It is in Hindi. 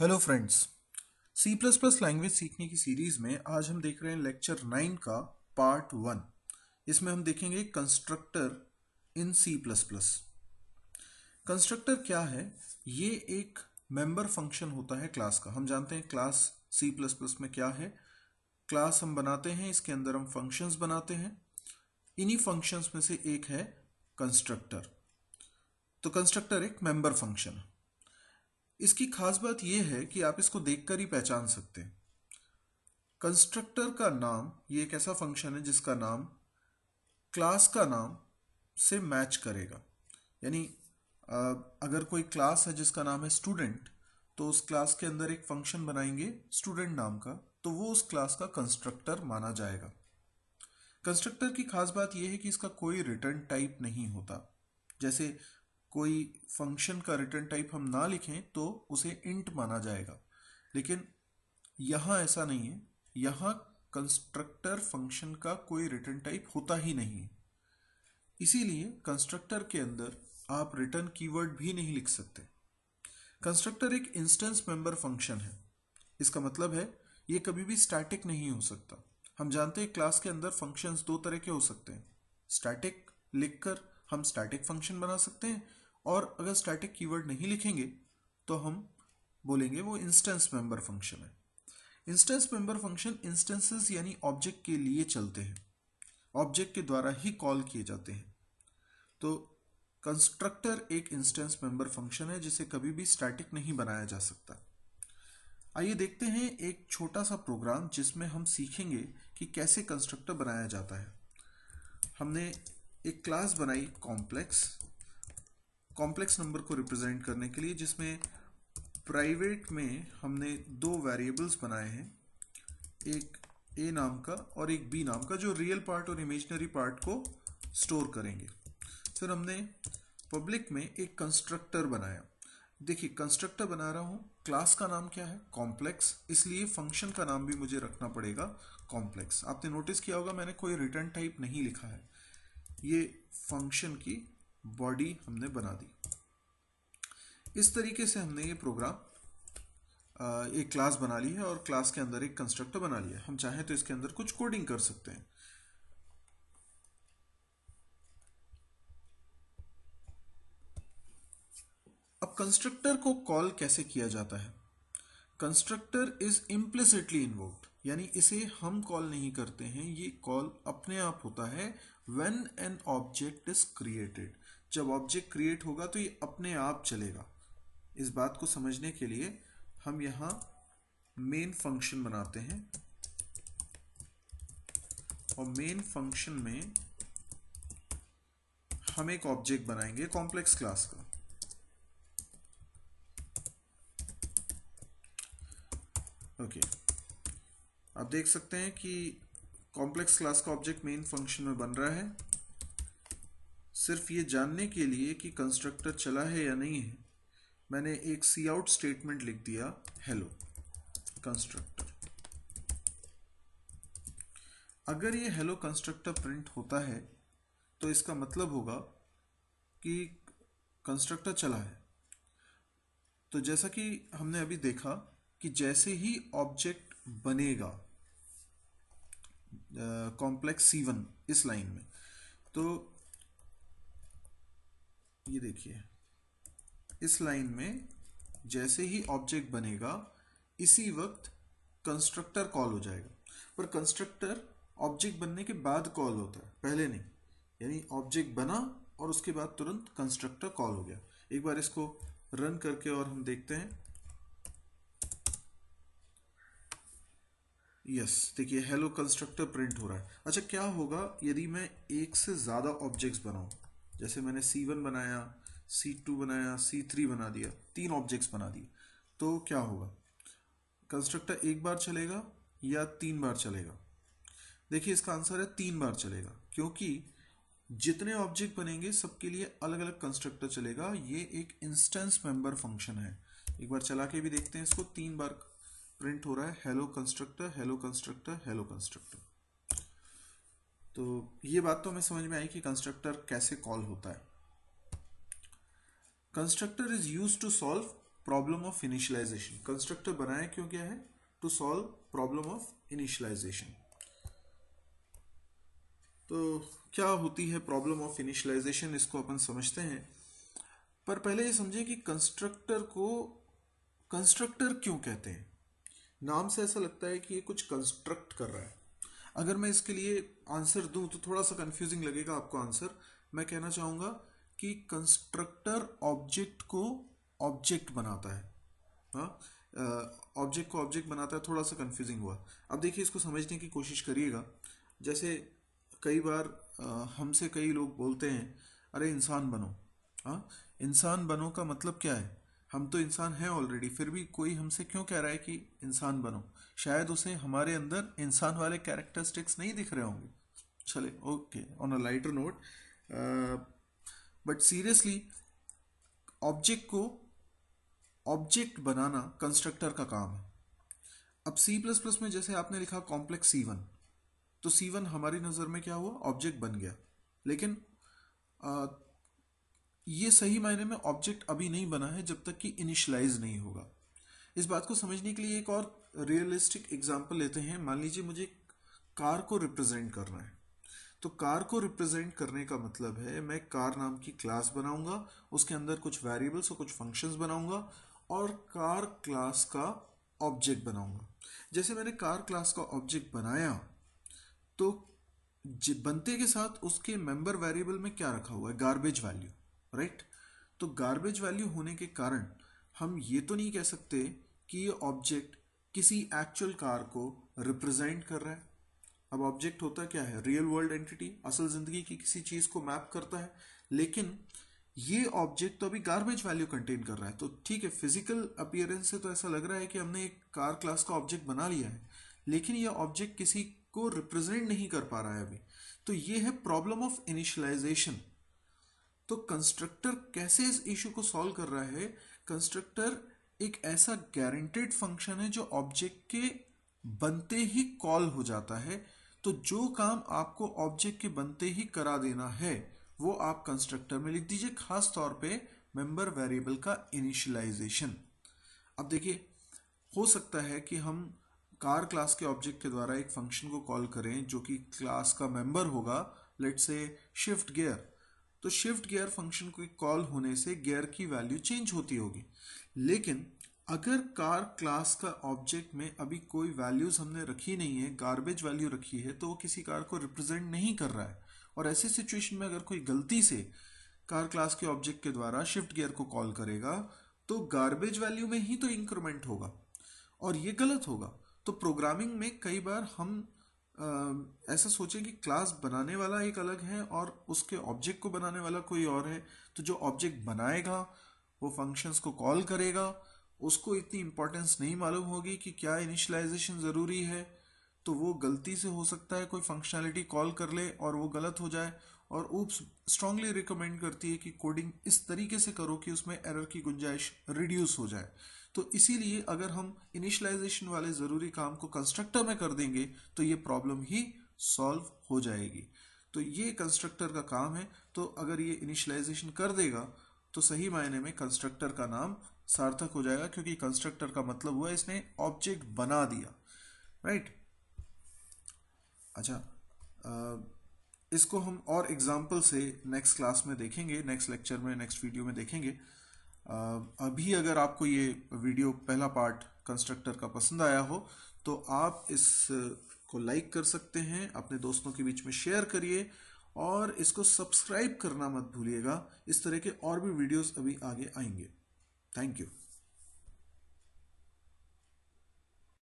Hello friends C plus plus language सीखने की सीरीज में आज हम देख रहे हैं लेक्चर नाइन का पार्ट वन इसमें हम देखेंगे constructor in C plus plus constructor क्या है ये एक मेंबर फंक्शन होता है क्लास का हम जानते हैं क्लास सी प्लस प्लस में क्या है क्लास हम बनाते हैं इसके अंदर हम फंक्शंस बनाते हैं इन्हीं फंक्शंस में से एक है कंस्ट्रक्टर तो कंस्ट्रक्टर एक मेंबर फंक्शन है इसकी खास बात यह है कि आप इसको देखकर ही पहचान सकते हैं कंस्ट्रक्टर का नाम ये एक ऐसा फंक्शन है जिसका नाम क्लास का नाम से मैच करेगा यानी अगर कोई क्लास है जिसका नाम है स्टूडेंट तो उस क्लास के अंदर एक फंक्शन बनाएंगे स्टूडेंट नाम का तो वो उस क्लास का कंस्ट्रक्टर माना जाएगा कंस्ट्रक्टर की खास बात यह है कि इसका कोई रिटर्न टाइप नहीं होता जैसे कोई फंक्शन का रिटर्न टाइप हम ना लिखें तो उसे इंट माना जाएगा लेकिन यहाँ ऐसा नहीं है यहाँ कंस्ट्रक्टर फंक्शन का कोई रिटर्न टाइप होता ही नहीं है इसीलिए कंस्ट्रक्टर के अंदर आप रिटर्न कीवर्ड भी नहीं लिख सकते कंस्ट्रक्टर एक इंस्टेंस मेंबर फंक्शन है इसका मतलब है ये कभी भी स्टैटिक नहीं हो सकता हम जानते हैं क्लास के अंदर फंक्शंस दो तरह के हो सकते हैं स्टैटिक लिखकर हम स्टैटिक फंक्शन बना सकते हैं और अगर स्टैटिक कीवर्ड नहीं लिखेंगे तो हम बोलेंगे वो इंस्टेंस मेंबर फंक्शन है इंस्टेंस मेंबर फंक्शन इंस्टेंसेस यानी ऑब्जेक्ट के लिए चलते हैं ऑब्जेक्ट के द्वारा ही कॉल किए जाते हैं तो कंस्ट्रक्टर एक इंस्टेंस मेंबर फंक्शन है जिसे कभी भी स्टैटिक नहीं बनाया जा सकता आइए देखते हैं एक छोटा सा प्रोग्राम जिसमें हम सीखेंगे कि कैसे कंस्ट्रक्टर बनाया जाता है हमने एक क्लास बनाई कॉम्प्लेक्स कॉम्प्लेक्स नंबर को रिप्रेजेंट करने के लिए जिसमें प्राइवेट में हमने दो वेरिएबल्स बनाए हैं एक ए नाम का और एक बी नाम का जो रियल पार्ट और इमेजनरी पार्ट को स्टोर करेंगे फिर हमने पब्लिक में एक कंस्ट्रक्टर बनाया देखिए कंस्ट्रक्टर बना रहा हूँ क्लास का नाम क्या है कॉम्प्लेक्स इसलिए फंक्शन का नाम भी मुझे रखना पड़ेगा कॉम्प्लेक्स आपने नोटिस किया होगा मैंने कोई रिटर्न टाइप नहीं लिखा है ये फंक्शन की बॉडी हमने बना दी इस तरीके से हमने ये प्रोग्राम एक क्लास बना ली है और क्लास के अंदर एक कंस्ट्रक्टर बना लिया हम चाहें तो इसके अंदर कुछ कोडिंग कर सकते हैं अब कंस्ट्रक्टर को कॉल कैसे किया जाता है कंस्ट्रक्टर इज इम्प्लिसिटली इन्वोक्ड यानी इसे हम कॉल नहीं करते हैं ये कॉल अपने आप होता है when an object is created जब ऑब्जेक्ट क्रिएट होगा तो ये अपने आप चलेगा इस बात को समझने के लिए हम यहाँ मेन फंक्शन बनाते हैं और मेन फंक्शन में हम एक ऑब्जेक्ट बनाएंगे कॉम्प्लेक्स क्लास का ओके okay. आप देख सकते हैं कि कॉम्प्लेक्स क्लास का ऑब्जेक्ट मेन फंक्शन में बन रहा है सिर्फ ये जानने के लिए कि कंस्ट्रक्टर चला है या नहीं है मैंने एक सी आउट स्टेटमेंट लिख दिया हेलो कंस्ट्रक्टर अगर ये हेलो कंस्ट्रक्टर प्रिंट होता है तो इसका मतलब होगा कि कंस्ट्रक्टर चला है तो जैसा कि हमने अभी देखा कि जैसे ही ऑब्जेक्ट बनेगा कॉम्प्लेक्स सी वन इस लाइन में तो ये देखिए इस लाइन में जैसे ही ऑब्जेक्ट बनेगा इसी वक्त कंस्ट्रक्टर कॉल हो जाएगा पर कंस्ट्रक्टर ऑब्जेक्ट बनने के बाद कॉल होता है पहले नहीं यानी ऑब्जेक्ट बना और उसके बाद तुरंत कंस्ट्रक्टर कॉल हो गया एक बार इसको रन करके और हम देखते हैं यस yes, देखिए हेलो कंस्ट्रक्टर प्रिंट हो रहा है अच्छा क्या होगा यदि मैं एक से ज़्यादा ऑब्जेक्ट्स बनाऊं जैसे मैंने सी वन बनाया सी टू बनाया सी थ्री बना दिया तीन ऑब्जेक्ट्स बना दिए तो क्या होगा कंस्ट्रक्टर एक बार चलेगा या तीन बार चलेगा देखिए इसका आंसर है तीन बार चलेगा क्योंकि जितने ऑब्जेक्ट बनेंगे सबके लिए अलग अलग कंस्ट्रक्टर चलेगा ये एक इंस्टेंस मेंबर फंक्शन है एक बार चला के भी देखते हैं इसको तीन बार प्रिंट हो रहा है hello constructor hello constructor hello constructor तो ये बात तो हमें समझ में आई कि कंस्ट्रक्टर कैसे कॉल होता है constructor is use to solve problem of initialization constructor बनाया क्यों गया है to solve problem of initialization तो क्या होती है प्रॉब्लम ऑफ इनिशलाइजेशन इसको अपन समझते हैं पर पहले ये समझे कि कंस्ट्रक्टर को कंस्ट्रक्टर क्यों कहते हैं नाम से ऐसा लगता है कि ये कुछ कंस्ट्रक्ट कर रहा है अगर मैं इसके लिए आंसर दूं तो थोड़ा सा कंफ्यूजिंग लगेगा आपको आंसर मैं कहना चाहूँगा कि कंस्ट्रक्टर ऑब्जेक्ट को ऑब्जेक्ट बनाता है ऑब्जेक्ट हाँ? को ऑब्जेक्ट बनाता है थोड़ा सा कंफ्यूजिंग हुआ अब देखिए इसको समझने की कोशिश करिएगा जैसे कई बार हमसे कई लोग बोलते हैं अरे इंसान बनो हाँ इंसान बनो का मतलब क्या है हम तो इंसान हैं ऑलरेडी फिर भी कोई हमसे क्यों कह रहा है कि इंसान बनो शायद उसे हमारे अंदर इंसान वाले कैरेक्टरिस्टिक्स नहीं दिख रहे होंगे चले okay on a lighter note but seriously object को ऑब्जेक्ट बनाना कंस्ट्रक्टर का काम है अब सी प्लस प्लस में जैसे आपने लिखा कॉम्प्लेक्स सी वन तो सी वन हमारी नज़र में क्या हुआ ऑब्जेक्ट बन गया लेकिन uh, ये सही मायने में ऑब्जेक्ट अभी नहीं बना है जब तक कि इनिशलाइज नहीं होगा इस बात को समझने के लिए एक और रियलिस्टिक एग्जाम्पल लेते हैं मान लीजिए मुझे कार को रिप्रेजेंट करना है तो कार को रिप्रेजेंट करने का मतलब है मैं कार नाम की क्लास बनाऊंगा उसके अंदर कुछ वेरिएबल्स और कुछ फंक्शंस बनाऊंगा और कार क्लास का ऑब्जेक्ट बनाऊंगा जैसे मैंने कार क्लास का ऑब्जेक्ट बनाया तो बनते के साथ उसके मेंबर वेरिएबल में क्या रखा हुआ है गार्बेज वैल्यू राइट तो गार्बेज वैल्यू होने के कारण हम ये तो नहीं कह सकते कि ये ऑब्जेक्ट किसी एक्चुअल कार को रिप्रेजेंट कर रहा है अब ऑब्जेक्ट होता क्या है रियल वर्ल्ड एंटिटी असल जिंदगी की किसी चीज को मैप करता है लेकिन ये ऑब्जेक्ट तो अभी गार्बेज वैल्यू कंटेन कर रहा है तो ठीक है फिजिकल अपियरेंस से तो ऐसा लग रहा है कि हमने एक कार क्लास का ऑब्जेक्ट बना लिया है लेकिन यह ऑब्जेक्ट किसी को रिप्रेजेंट नहीं कर पा रहा है अभी तो ये है प्रॉब्लम ऑफ इनिशलाइजेशन तो कंस्ट्रक्टर कैसे इस इशू को सॉल्व कर रहा है कंस्ट्रक्टर एक ऐसा गारंटेड फंक्शन है जो ऑब्जेक्ट के बनते ही कॉल हो जाता है तो जो काम आपको ऑब्जेक्ट के बनते ही करा देना है वो आप कंस्ट्रक्टर में लिख दीजिए खास तौर पे मेंबर वेरिएबल का इनिशियलाइजेशन अब देखिए हो सकता है कि हम कार क्लास के ऑब्जेक्ट के द्वारा एक फंक्शन को कॉल करें जो कि क्लास का मेंबर होगा लेट से शिफ्ट गियर तो शिफ्ट गियर फंक्शन को कॉल होने से गियर की वैल्यू चेंज होती होगी लेकिन अगर कार क्लास का ऑब्जेक्ट में अभी कोई वैल्यूज हमने रखी नहीं है गार्बेज वैल्यू रखी है तो वो किसी कार को रिप्रेजेंट नहीं कर रहा है और ऐसे सिचुएशन में अगर कोई गलती से कार क्लास के ऑब्जेक्ट के द्वारा शिफ्ट गियर को कॉल करेगा तो गार्बेज वैल्यू में ही तो इंक्रीमेंट होगा और ये गलत होगा तो प्रोग्रामिंग में कई बार हम ऐसा सोचें कि क्लास बनाने वाला एक अलग है और उसके ऑब्जेक्ट को बनाने वाला कोई और है तो जो ऑब्जेक्ट बनाएगा वो फंक्शंस को कॉल करेगा उसको इतनी इम्पोर्टेंस नहीं मालूम होगी कि क्या इनिशलाइजेशन ज़रूरी है तो वो गलती से हो सकता है कोई फंक्शनैलिटी कॉल कर ले और वो गलत हो जाए और ऊप्स स्ट्रांगली रिकमेंड करती है कि कोडिंग इस तरीके से करो कि उसमें एरर की गुंजाइश रिड्यूस हो जाए तो इसीलिए अगर हम इनिशलाइजेशन वाले ज़रूरी काम को कंस्ट्रक्टर में कर देंगे तो ये प्रॉब्लम ही सॉल्व हो जाएगी तो ये कंस्ट्रक्टर का काम है तो अगर ये इनिशलाइजेशन कर देगा तो सही मायने में कंस्ट्रक्टर का नाम सार्थक हो जाएगा क्योंकि कंस्ट्रक्टर का मतलब हुआ इसने ऑब्जेक्ट बना दिया राइट अच्छा इसको हम और एग्जाम्पल से नेक्स्ट क्लास में देखेंगे नेक्स्ट लेक्चर में नेक्स्ट वीडियो में देखेंगे अभी अगर आपको ये वीडियो पहला पार्ट कंस्ट्रक्टर का पसंद आया हो तो आप इस को लाइक कर सकते हैं अपने दोस्तों के बीच में शेयर करिए और इसको सब्सक्राइब करना मत भूलिएगा इस तरह के और भी वीडियोस अभी आगे आएंगे थैंक यू